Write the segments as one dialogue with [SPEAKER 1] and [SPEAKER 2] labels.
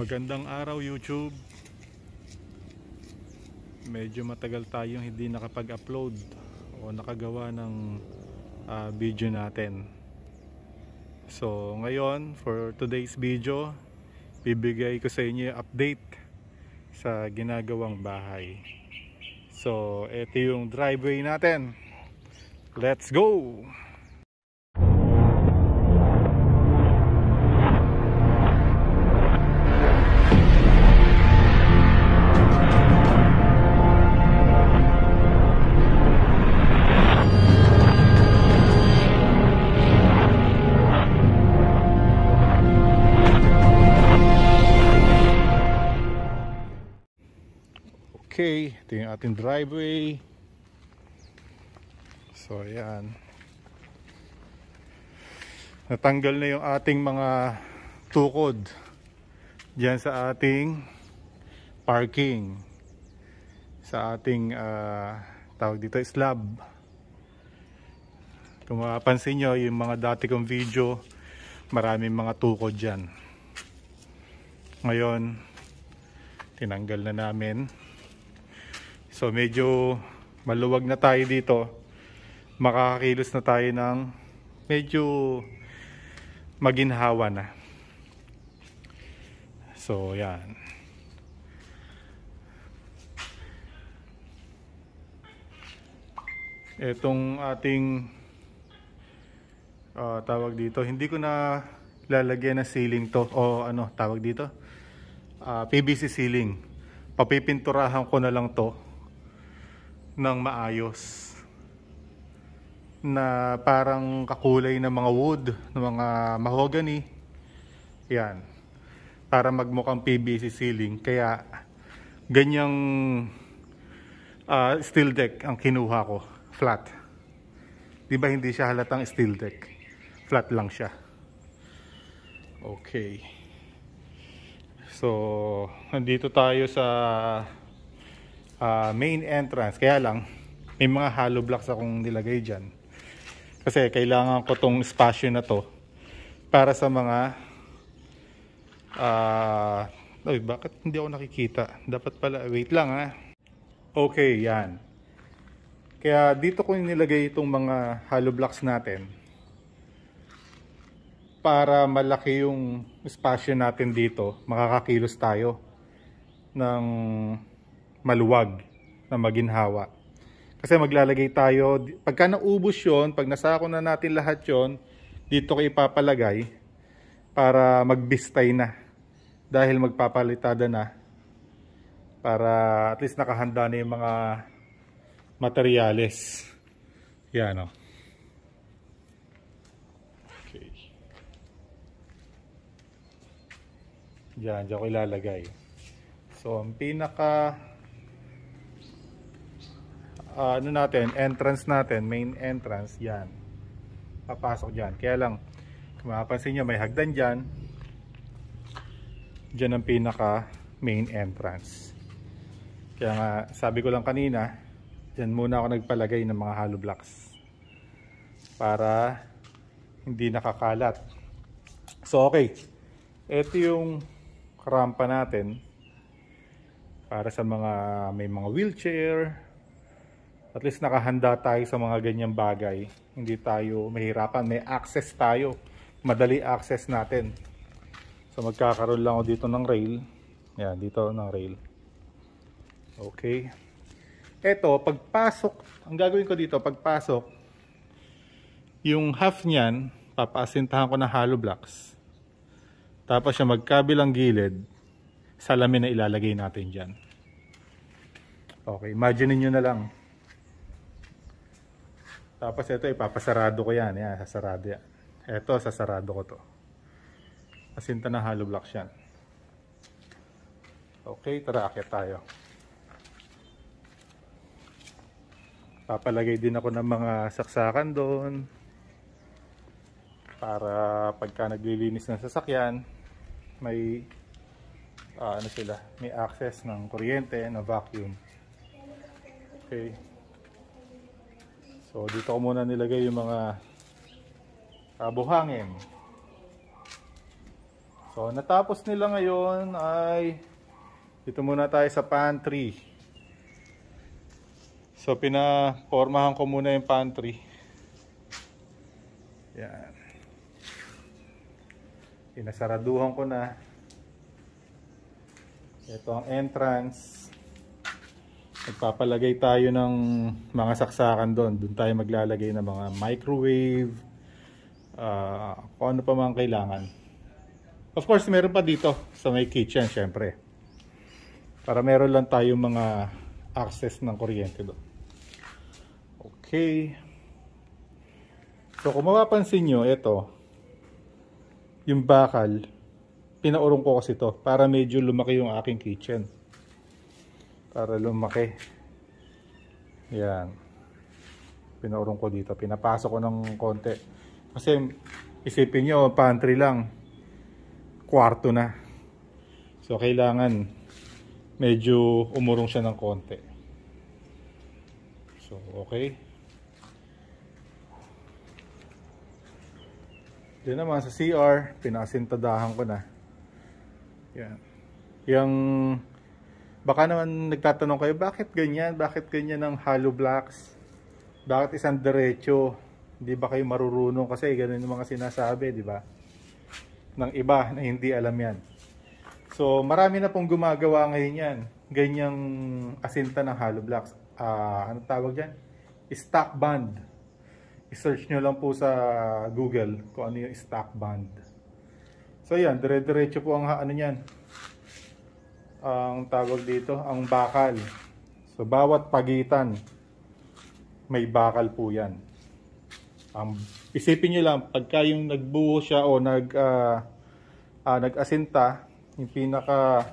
[SPEAKER 1] Magandang araw YouTube Medyo matagal tayong hindi nakapag-upload o nakagawa ng uh, video natin So ngayon for today's video bibigay ko sa inyo update sa ginagawang bahay So ito yung driveway natin Let's go! So ayan. Natanggal na yung ating mga tukod diyan sa ating parking sa ating uh, tawag dito slab. Kung mapapansin nyo yung mga dati kong video maraming mga tukod diyan Ngayon tinanggal na namin. So medyo maluwag na tayo dito makakakilos na tayo ng medyo maginhawa na. So, yan. Itong ating uh, tawag dito, hindi ko na lalagyan ng ceiling to o ano tawag dito uh, ah, PVC ceiling papipinturahan ko na lang to ng maayos na parang kakulay ng mga wood, ng mga mahogany. Yan. Para magmukhang PVC ceiling. Kaya ganyang uh, steel deck ang kinuha ko. Flat. Di ba hindi siya halatang steel deck? Flat lang siya. Okay. So, nandito tayo sa uh, main entrance. Kaya lang, may mga hollow blocks akong nilagay dyan kasi kailangan ko tong espasyo na to para sa mga ah uh, oy, bakit hindi ako nakikita? Dapat pala wait lang ha. Ah. Okay, 'yan. Kaya dito ko nilagay itong mga hollow blocks natin para malaki yung espasyo natin dito. Makakakilos tayo ng maluwag na maginhawa. Kasi maglalagay tayo, pagka naubos yon pag nasako na natin lahat yon dito ko ipapalagay para magbistay na. Dahil magpapalitada na. Para at least nakahanda na yung mga materyales. Yan o. Oh. Okay. Diyan, diyan ko ilalagay. So, ang pinaka uh, ano natin, entrance natin, main entrance, yan. Papasok dyan. Kaya lang, kung mapapansin nyo, may hagdan dyan. Dyan ang pinaka main entrance. Kaya nga, sabi ko lang kanina, dyan muna ako nagpalagay ng mga hollow blocks. Para hindi nakakalat. So, okay. Ito yung rampa natin para sa mga may mga wheelchair, at least nakahanda tayo sa mga ganyang bagay. Hindi tayo mahirapan. May access tayo. Madali access natin. So magkakaroon lang ako dito ng rail. Yan, dito ng rail. Okay. Ito, pagpasok, ang gagawin ko dito, pagpasok, yung half niyan, papasintahan ko na hollow blocks. Tapos siya magkabilang gilid, salamin na ilalagay natin dyan. Okay, imagine niyo na lang. Tapos ito ipapasarado ko yan. Yan, sasarado yan. Ito, sasarado ko to. Asinta na hollow block yan. Okay, tara akit tayo. Papalagay din ako ng mga saksakan doon. Para pagka naglilinis ng sasakyan, may uh, ano sila, may access ng kuryente na vacuum. Okay. So dito ko muna nilagay yung mga uh, buhangin. So natapos nila ngayon ay dito muna tayo sa pantry. So pinapormahan ko muna yung pantry. Yan. Pinasaraduhan ko na. Ito ang entrance. Nagpapalagay tayo ng mga saksakan doon. Doon tayo maglalagay ng mga microwave, uh, kung ano pa mga kailangan. Of course, meron pa dito sa may kitchen, syempre. Para meron lang tayo mga access ng kuryente doon. Okay. So, kung mapapansin nyo, ito, yung bakal, pinaurong ko kasi to para medyo lumaki yung aking kitchen para lumaki yan pinaurong ko dito pinapasok ko ng konti kasi isipin nyo pantry lang kwarto na so kailangan medyo umurong siya ng konti so okay Diyan naman sa CR, pinasintadahan ko na. Yan. Yung Baka naman nagtatanong kayo, bakit ganyan? Bakit ganyan ang hollow blocks? Bakit isang derecho? Hindi ba kayo marurunong? Kasi ganun yung mga sinasabi, di ba? Ng iba na hindi alam yan. So, marami na pong gumagawa ngayon yan. Ganyang asinta ng hollow blocks. Uh, ano tawag dyan? Stock band. I-search nyo lang po sa Google kung ano yung stock band. So, yan. Dire-diretso po ang ano yan ang tawag dito, ang bakal. So, bawat pagitan, may bakal po yan. Ang, isipin nyo lang, pagka yung nagbuho siya o nag, uh, uh, nag-asinta, yung pinaka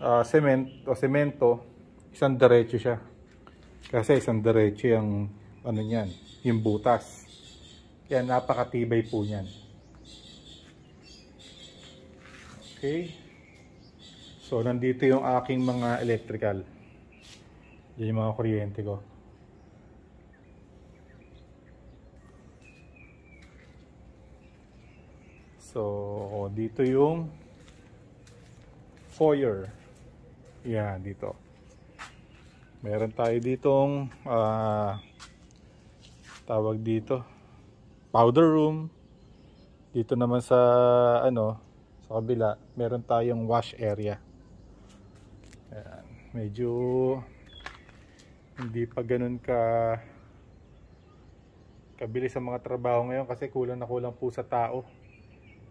[SPEAKER 1] uh, ah, cement o semento, isang diretso siya. Kasi isang diretso yung ano niyan, yung butas. Yan, napakatibay po niyan. Okay. So, nandito yung aking mga electrical. Yan yung mga kuryente ko. So, dito yung foyer. Yan, dito. Meron tayo ditong uh, tawag dito powder room. Dito naman sa ano, sa kabila, meron tayong wash area medyo hindi pa ganun ka kabilis sa mga trabaho ngayon kasi kulang na kulang po sa tao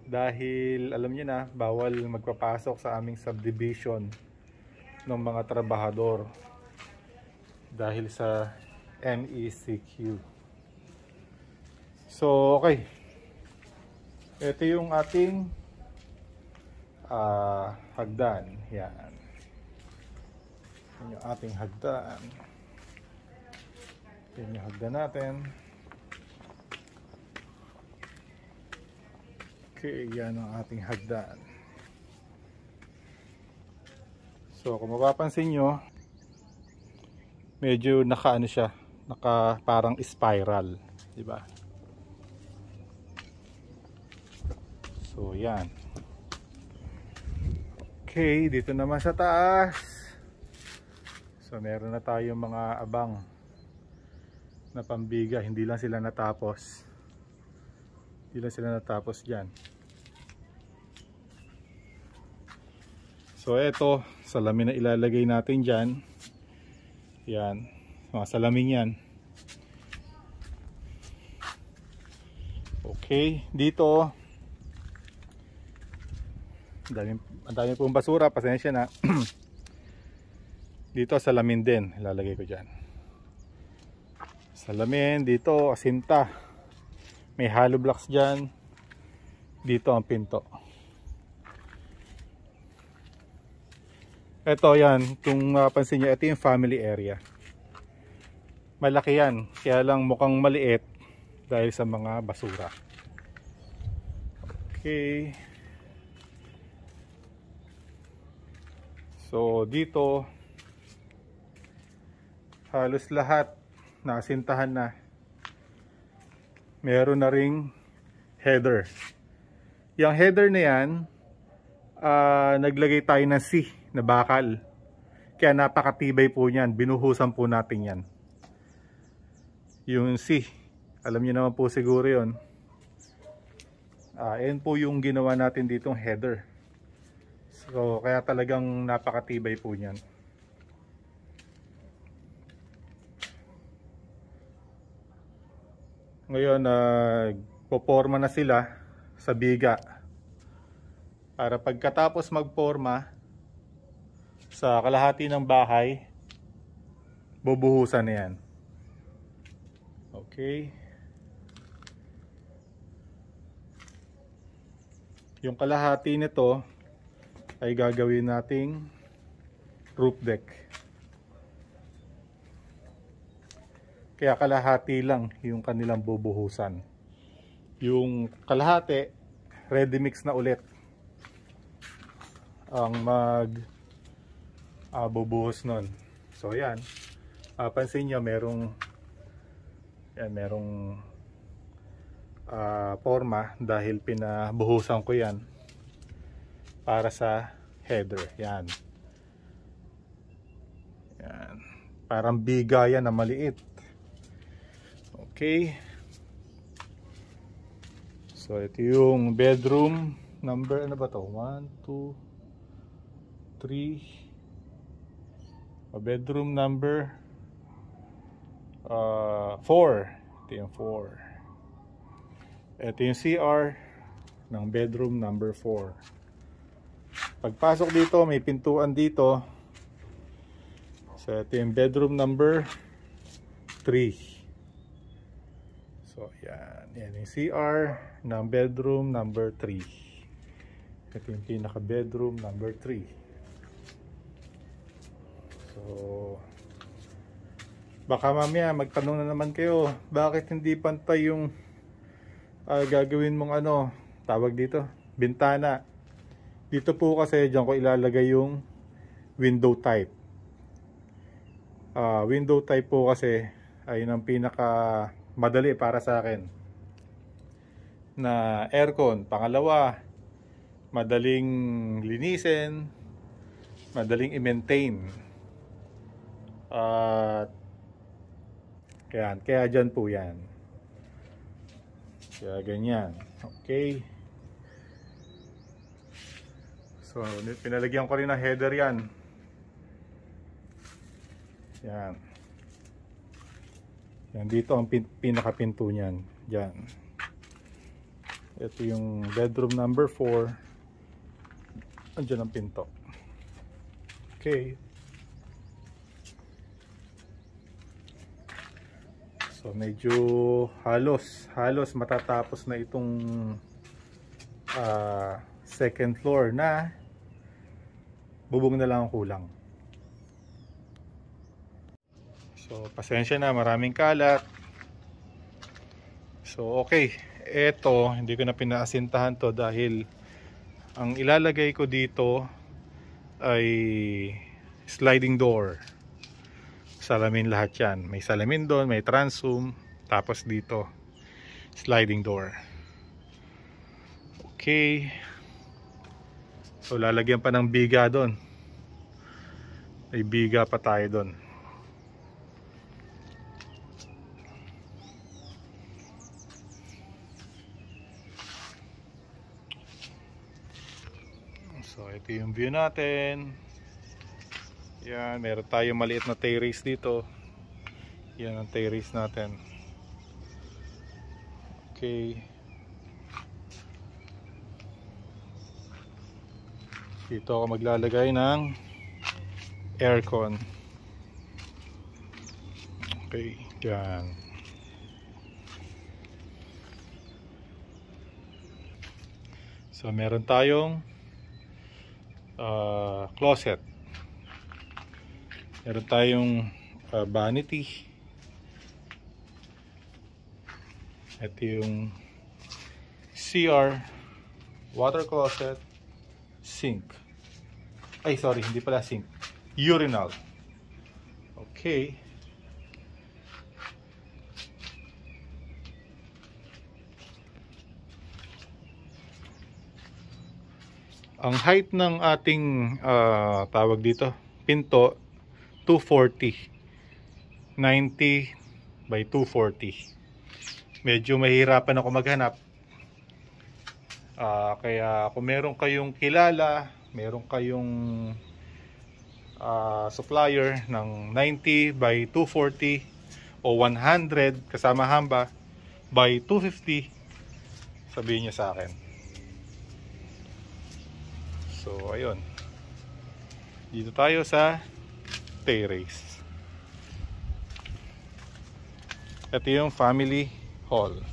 [SPEAKER 1] dahil alam niyo na bawal magpapasok sa aming subdivision ng mga trabahador dahil sa MECQ so okay ito yung ating uh, hagdan yan yun yung ating hagdan yun yung hagdan natin okay yan ang ating hagdan so kung mapapansin nyo medyo naka ano siya naka parang spiral di ba so yan okay dito naman sa taas So meron na tayong mga abang na pambiga, hindi lang sila natapos. Hindi lang sila natapos diyan. So ito, salamin na ilalagay natin diyan. Yan, mga salamin 'yan. Okay, dito daming, ang dami pong basura, pasensya na dito salamin din ilalagay ko dyan salamin dito asinta may hollow blocks dyan dito ang pinto eto yan kung mapansin nyo ito yung family area malaki yan kaya lang mukhang maliit dahil sa mga basura okay so dito halos lahat nasintahan na meron na ring header yung header na yan uh, naglagay tayo ng C na bakal kaya napakatibay po niyan binuhusan po natin yan yung C alam niyo naman po siguro yon uh, ah, yan po yung ginawa natin ditong header so kaya talagang napakatibay po niyan ngayon nagpoporma uh, na sila sa biga para pagkatapos magporma sa kalahati ng bahay bubuhusan na yan okay yung kalahati nito ay gagawin nating roof deck Kaya kalahati lang yung kanilang bubuhusan. Yung kalahati, ready mix na ulit ang mag uh, bubuhos nun. So yan, uh, ah, pansin nyo merong yan, merong uh, forma dahil pinabuhusan ko yan para sa header. Yan. Yan. Parang biga yan na maliit. Okay. So, ito yung bedroom number. Ano ba to? 1, 2, 3. Bedroom number 4. Uh, ito yung 4. Ito yung CR ng bedroom number 4. Pagpasok dito, may pintuan dito. So, ito yung bedroom number 3. So, yan. Yan yung CR ng bedroom number 3. Ito yung pinaka-bedroom number 3. So, baka mamaya magtanong na naman kayo, bakit hindi pantay yung uh, gagawin mong ano, tawag dito, bintana. Dito po kasi diyan ko ilalagay yung window type. Uh, window type po kasi ay ng pinaka madali para sa akin na aircon pangalawa madaling linisin madaling i-maintain at uh, kaya dyan po yan kaya ganyan okay so pinalagyan ko rin ng header yan yan yan, dito ang pin pinakapinto niyan. Diyan. Ito yung bedroom number 4. Andiyan ang pinto. Okay. So medyo halos halos matatapos na itong uh, second floor na bubong na lang kulang. So, pasensya na, maraming kalat. So, okay. Ito, hindi ko na pinaasintahan to dahil ang ilalagay ko dito ay sliding door. Salamin lahat yan. May salamin doon, may transom, tapos dito, sliding door. Okay. So, lalagyan pa ng biga doon. May biga pa tayo doon. Ito yung view natin. Yan, meron tayo maliit na terrace dito. Yan ang terrace natin. Okay. Dito ako maglalagay ng aircon. Okay, yan. So meron tayong uh, closet meron tayong uh, vanity ito yung CR water closet sink ay sorry hindi pala sink urinal okay ang height ng ating uh, tawag dito pinto 240 90 by 240 medyo mahirapan ako maghanap uh, kaya kung meron kayong kilala meron kayong uh, supplier ng 90 by 240 o 100 kasama hamba by 250 sabihin niya sa akin So ayun. Dito tayo sa terrace. Ito yung family hall.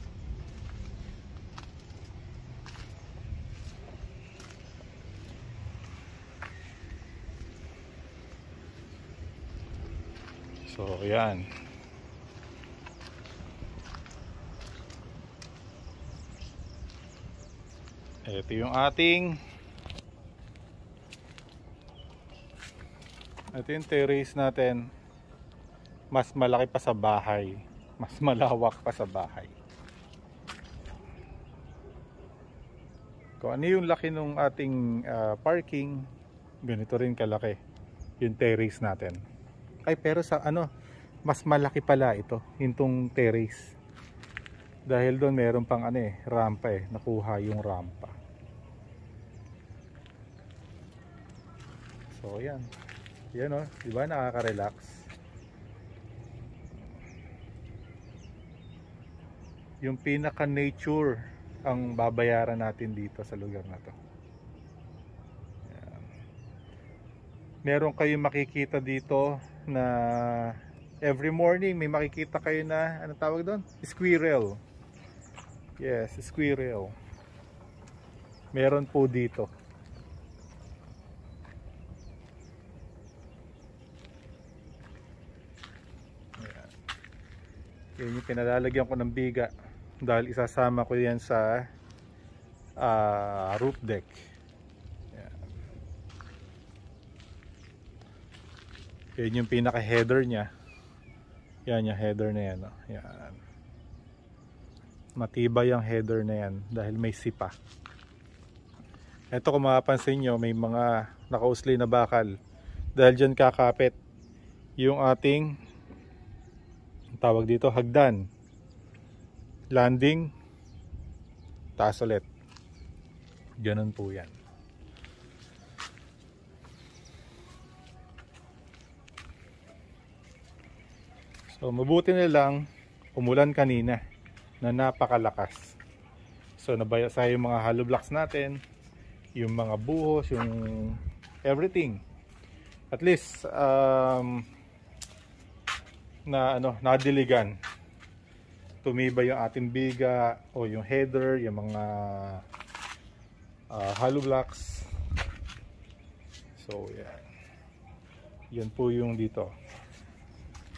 [SPEAKER 1] So, ayan. Ito yung ating Ito yung terrace natin. Mas malaki pa sa bahay. Mas malawak pa sa bahay. Kung ano yung laki ng ating uh, parking, ganito rin kalaki yung terrace natin. Ay pero sa ano, mas malaki pala ito, yung terrace. Dahil doon meron pang ano eh, rampa eh, nakuha yung rampa. So yan. Yan o, oh, di ba nakaka-relax? Yung pinaka-nature ang babayaran natin dito sa lugar na to. Meron kayong makikita dito na every morning may makikita kayo na, ano tawag doon? Squirrel. Yes, squirrel. Meron po dito. yun yung pinalalagyan ko ng biga dahil isasama ko yan sa uh, roof deck yan. yun yung pinaka header nya yan yung header na yan, oh. yan. matibay ang header na yan dahil may sipa eto kung mapapansin nyo may mga nakausli na bakal dahil dyan kakapit yung ating tawag dito hagdan landing taas ulit ganun po yan so mabuti na lang umulan kanina na napakalakas so nabasa yung mga hollow blocks natin yung mga buhos yung everything at least um, na ano, nadiligan. tumibay yung ating biga o yung header, yung mga uh, hollow blocks. So, yeah Yan po yung dito.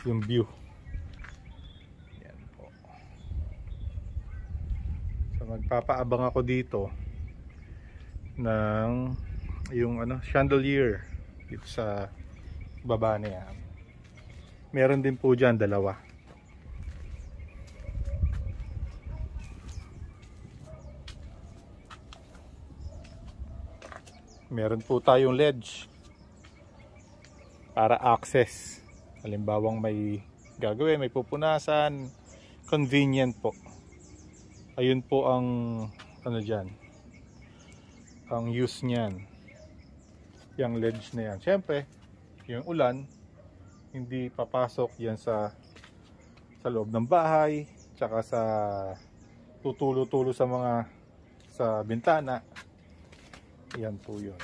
[SPEAKER 1] Yung view. Yan po. So, magpapaabang ako dito ng yung ano, chandelier dito sa baba niya meron din po dyan dalawa meron po tayong ledge para access halimbawang may gagawin, may pupunasan convenient po ayun po ang ano dyan ang use nyan yung ledge na yan syempre yung ulan hindi papasok yan sa sa loob ng bahay tsaka sa tutulo-tulo sa mga sa bintana yan po yun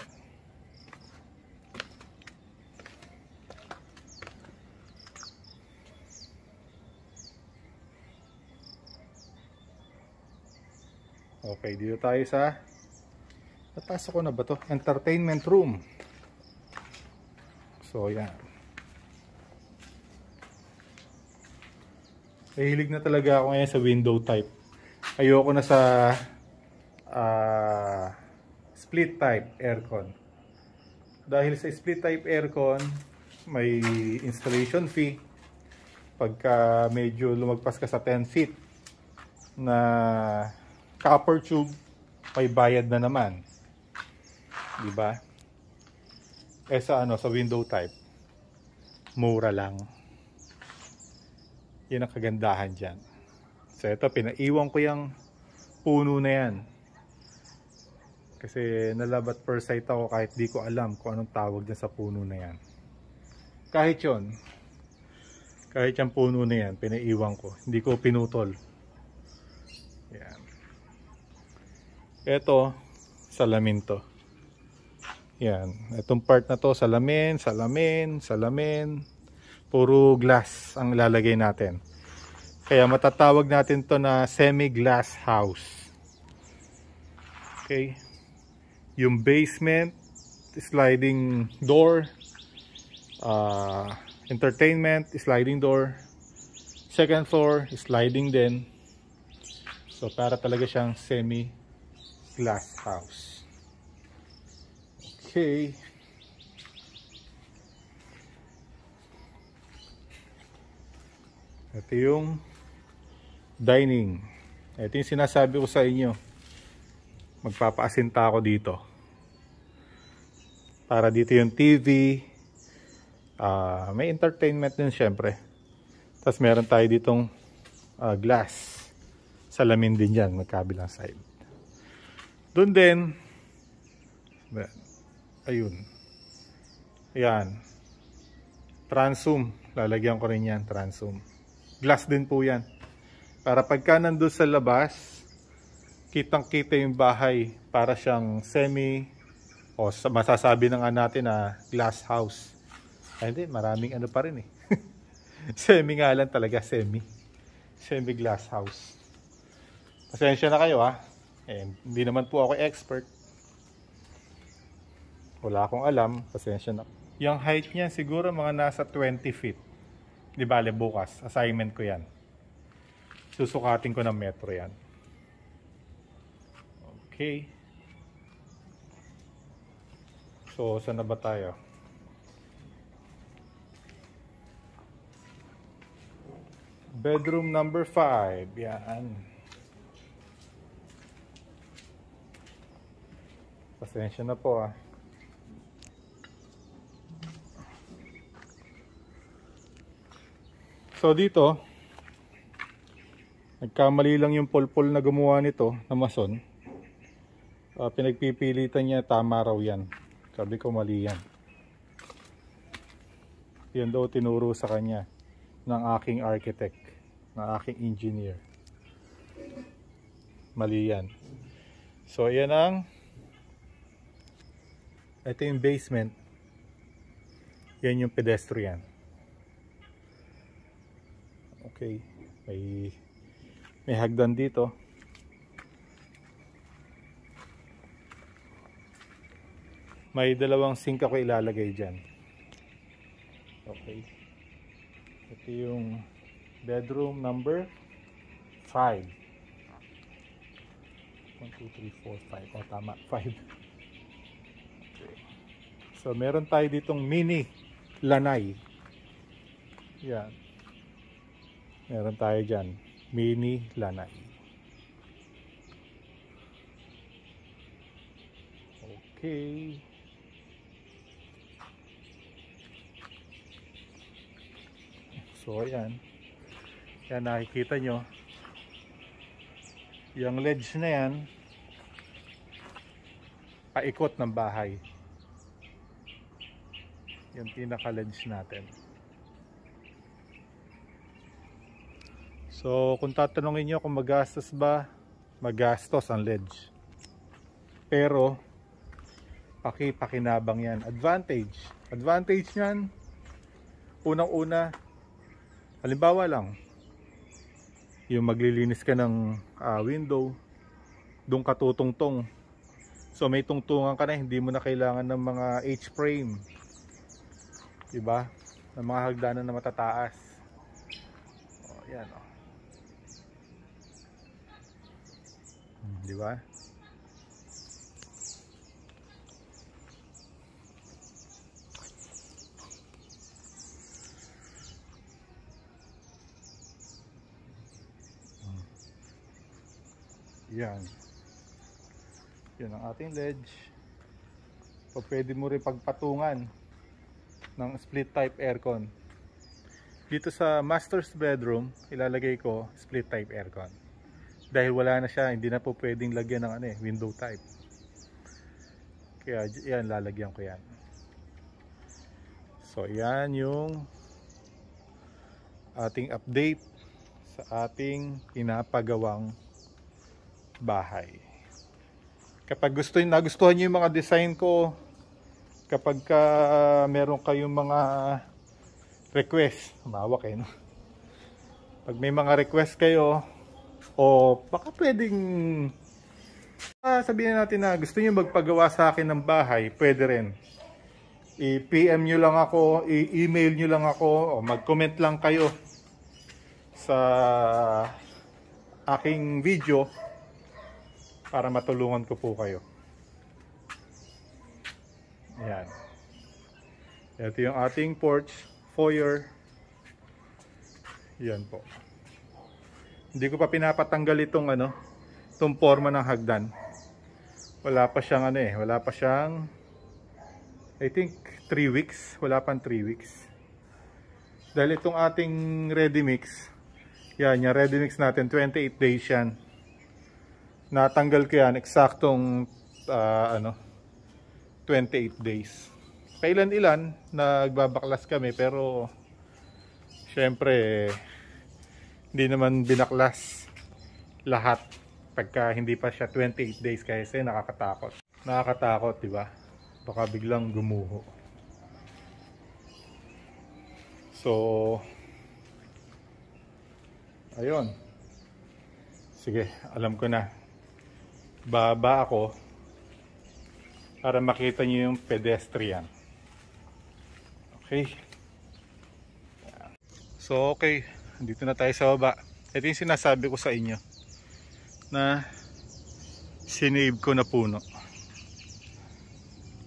[SPEAKER 1] Okay, dito tayo sa Napasok ko na ba to? Entertainment room. So, yan. Nahilig na talaga ako ngayon sa window type. Ayoko na sa uh, split type aircon. Dahil sa split type aircon, may installation fee. Pagka medyo lumagpas ka sa 10 feet na copper tube, may bayad na naman. 'Di ba? Eh sa ano, sa window type, mura lang. Yun ang kagandahan dyan. So ito, pinaiwan ko yung puno na yan. Kasi nalabat per sight ako kahit di ko alam kung anong tawag dyan sa puno na yan. Kahit yon kahit yung puno na yan, pinaiwan ko. Hindi ko pinutol. Yan. Ito, salamin to. Yan. Itong part na to, salamin, salamin, salamin puro glass ang ilalagay natin kaya matatawag natin to na semi-glass house okay yung basement sliding door uh, entertainment sliding door second floor sliding din so para talaga siyang semi glass house okay Ito yung dining. Ito yung sinasabi ko sa inyo. Magpapaasinta ako dito. Para dito yung TV. Uh, ah, may entertainment din syempre. Tapos meron tayo ditong uh, glass. Salamin din yan, magkabilang side. Doon din, ayun. Ayan. Transum. Lalagyan ko rin yan, transum. Glass din po yan. Para pagka nandun sa labas, kitang kita yung bahay para siyang semi o masasabi na nga natin na glass house. Ay hindi, maraming ano pa rin eh. semi nga lang talaga, semi. Semi glass house. Pasensya na kayo ha. Eh, hindi naman po ako expert. Wala akong alam. Pasensya na. Yung height niya siguro mga nasa 20 feet. Di bale bukas, assignment ko yan. Susukatin ko ng metro yan. Okay. So, saan na ba tayo? Bedroom number 5. Yan. Pasensya na po ah. So dito, nagkamali lang yung polpol na gumawa nito na mason. Uh, pinagpipilitan niya tama raw yan. Sabi ko mali yan. Yan daw tinuro sa kanya ng aking architect, ng aking engineer. Mali yan. So yan ang ito yung basement. Yan yung pedestrian. Okay. May may hagdan dito. May dalawang sink ako ilalagay diyan. Okay. Ito yung bedroom number 5. 1, 2, 3, 4, 5. O, tama. 5. So meron tayo ditong mini lanay. Yan meron tayo dyan mini lanai okay so ayan yan nakikita nyo yung ledge na yan paikot ng bahay yung pinaka ledge natin So kung tatanungin nyo kung magastos ba, magastos ang ledge. Pero paki-pakinabang yan. Advantage. Advantage nyan, unang-una, halimbawa lang, yung maglilinis ka ng uh, window, doon ka tutungtong. So may tungtungan ka na, hindi mo na kailangan ng mga H-frame. Diba? Ng mga hagdanan na matataas. O, yan o. Oh. Di ba? Hmm. Yan. Yan ang ating ledge. O pwede mo rin pagpatungan ng split type aircon. Dito sa master's bedroom, ilalagay ko split type aircon dahil wala na siya hindi na po pwedeng lagyan ng ano eh, window type kaya yan lalagyan ko yan so yan yung ating update sa ating pinapagawang bahay kapag gusto niyo nagustuhan niyo yung mga design ko kapag ka, ah, meron kayong mga request mawak eh no pag may mga request kayo o baka pwedeng uh, sabihin natin na gusto niyo magpagawa sa akin ng bahay, pwede rin. I-PM nyo lang ako, i-email nyo lang ako, o mag-comment lang kayo sa aking video para matulungan ko po kayo. Ayan. Ito yung ating porch, foyer. Yan po. Hindi ko pa pinapatanggal itong ano, itong forma ng hagdan. Wala pa siyang ano eh, wala pa siyang I think 3 weeks, wala pang 3 weeks. Dahil itong ating ready mix, yan, yung ready mix natin 28 days yan. Natanggal ko yan eksaktong uh, ano 28 days. Kailan-ilan nagbabaklas kami pero syempre eh, hindi naman binaklas lahat pagka hindi pa siya 28 days kasi nakakatakot nakakatakot di ba baka biglang gumuho so ayun sige alam ko na baba ako para makita niyo yung pedestrian okay so okay dito na tayo sa baba ito yung sinasabi ko sa inyo na sinave ko na puno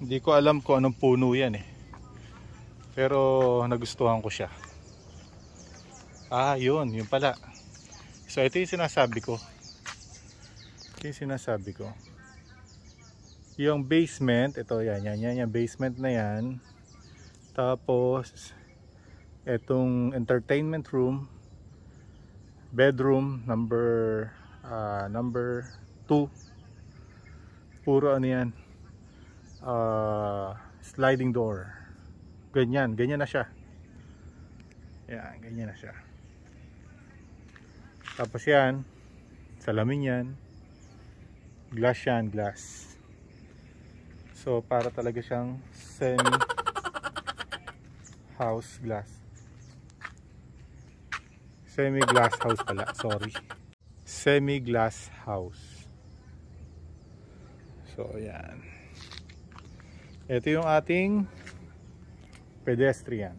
[SPEAKER 1] hindi ko alam kung anong puno yan eh pero nagustuhan ko siya ah yun yun pala so ito yung sinasabi ko ito yung sinasabi ko yung basement ito yan yan yan yung basement na yan tapos etong entertainment room bedroom number uh, number 2 puro ano yan uh, sliding door ganyan, ganyan na siya yan, ganyan na siya tapos yan salamin yan glass yan, glass so para talaga siyang semi house glass Semi-glass house pala. Sorry. Semi-glass house. So, ayan. Ito yung ating pedestrian.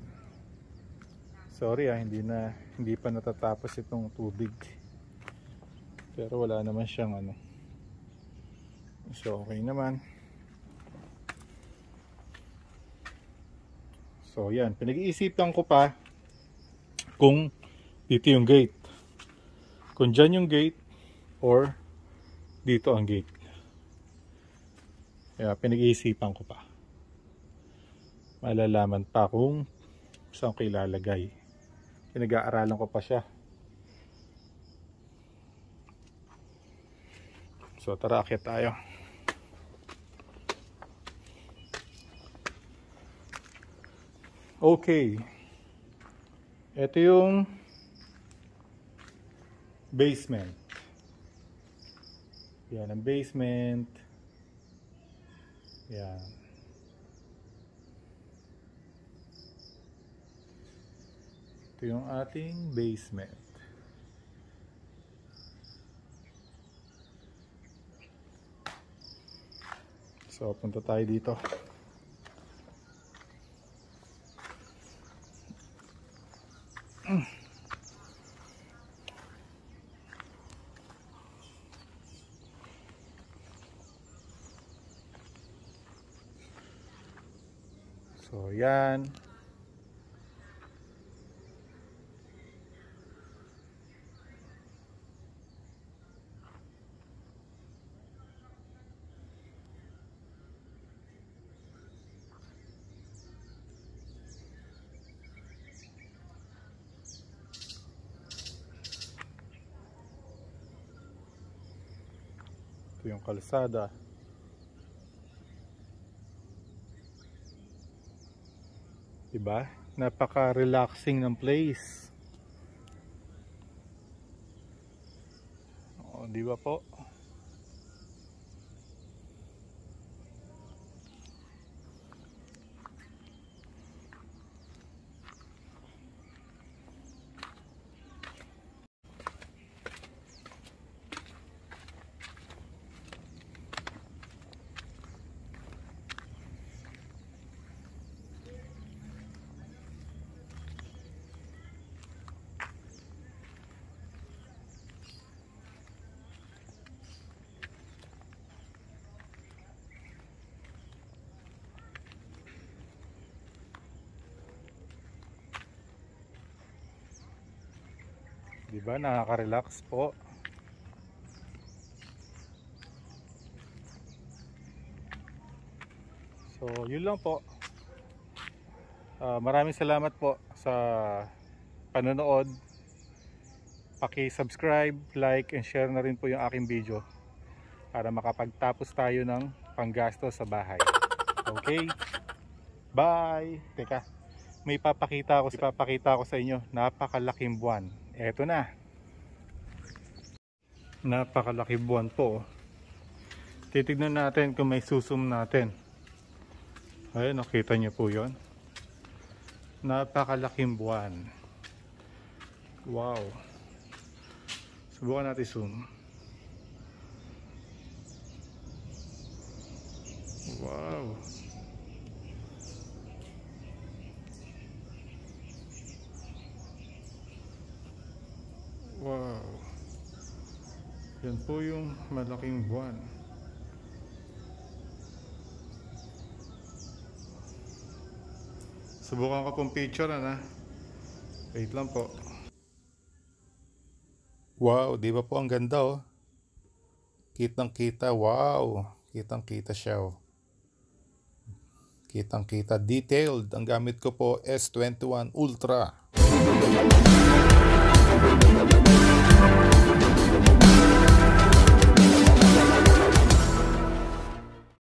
[SPEAKER 1] Sorry ah, hindi na hindi pa natatapos itong tubig. Pero wala naman siyang ano. So okay naman. So yan, pinag-iisipan ko pa kung dito yung gate kung dyan yung gate or dito ang gate kaya pinag-iisipan ko pa malalaman pa kung saan ko ilalagay pinag-aaralan ko pa siya so tara akit tayo okay ito yung basement. Yan ang basement. Yan. Ito yung ating basement. So, punta tayo dito. Mm. So, yan. Ito yung kalsada. ba? Napaka-relaxing ng place. O, oh, di ba po? 'Di diba? Nakaka-relax po. So, yun lang po. Uh, maraming salamat po sa panonood. Paki-subscribe, like, and share na rin po yung aking video para makapagtapos tayo ng panggasto sa bahay. Okay? Bye! Teka, may papakita ako, papakita ako sa inyo. Napakalaking buwan eto na napakalaki buwan po oh. titignan natin kung may susum natin ayun nakita nyo po yon napakalaking buwan wow subukan natin zoom po yung malaking buwan subukan ko pong picture na ano? wait lang po wow di ba po ang ganda oh kitang kita wow kitang kita siya oh kitang kita detailed ang gamit ko po S21 Ultra